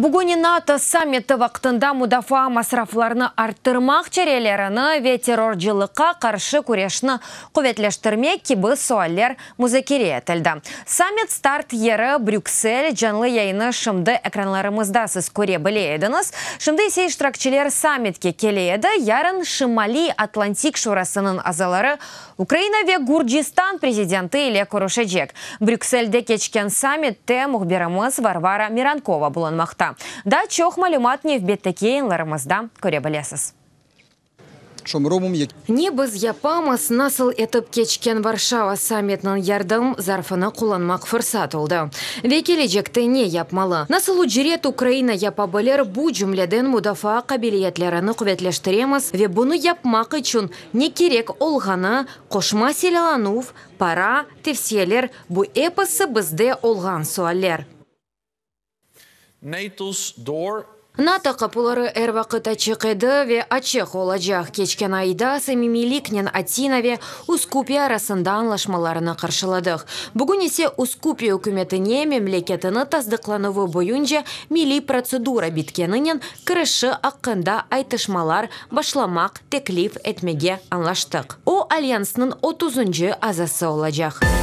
Бүгіні НАТО саммиті вақтында мұдафа масрафларыны арттырмақ чәрелеріні ве қаршы күрешіні құветлештірмек кебі суаллер мұзекере етілді. Саммит старт ері Брюксель жанлы яйны шымды әкранларымызда сіз көре едіңіз. Шымды есей штракчилер саммитке келеді, ярын Шымали Атлантик шурасының азалары Украина ве Гурджистан президенті Иле Курушеджек. Брюксельде кечкен саммитте мұхберіміз Варвара Миранкова мақта Да чоқ малымат невбетті кейінларымызда көре білесіз. Не біз япамыз насыл етіп кечкен Варшава саммитінің ярдым зарфыны қоланмақ фұрсат олды. Векележекті не япмалы? Насыл үжірет Украина япабылер бұ жүмледен мұдафа қабилиятлеріні құветлештіреміз ве бұны япмақ үшін не керек олғаны қошма селеланув, пара, тевселер бұ эпасы бізде олған суаллер нато қапулары әр вақыт ачык иде ве ачык олажак кечкен айда самимилик нен атина ве арасында аңлашмаларына қаршыладық. Бүгін есе ұскупи өкіметіне мемлекетіні таздыклануы бойынже мили процедура біткенінен күріші аққында айтышмалар башламақ теклиф этмеге аңлаштық. о 30 жы азасы жақ.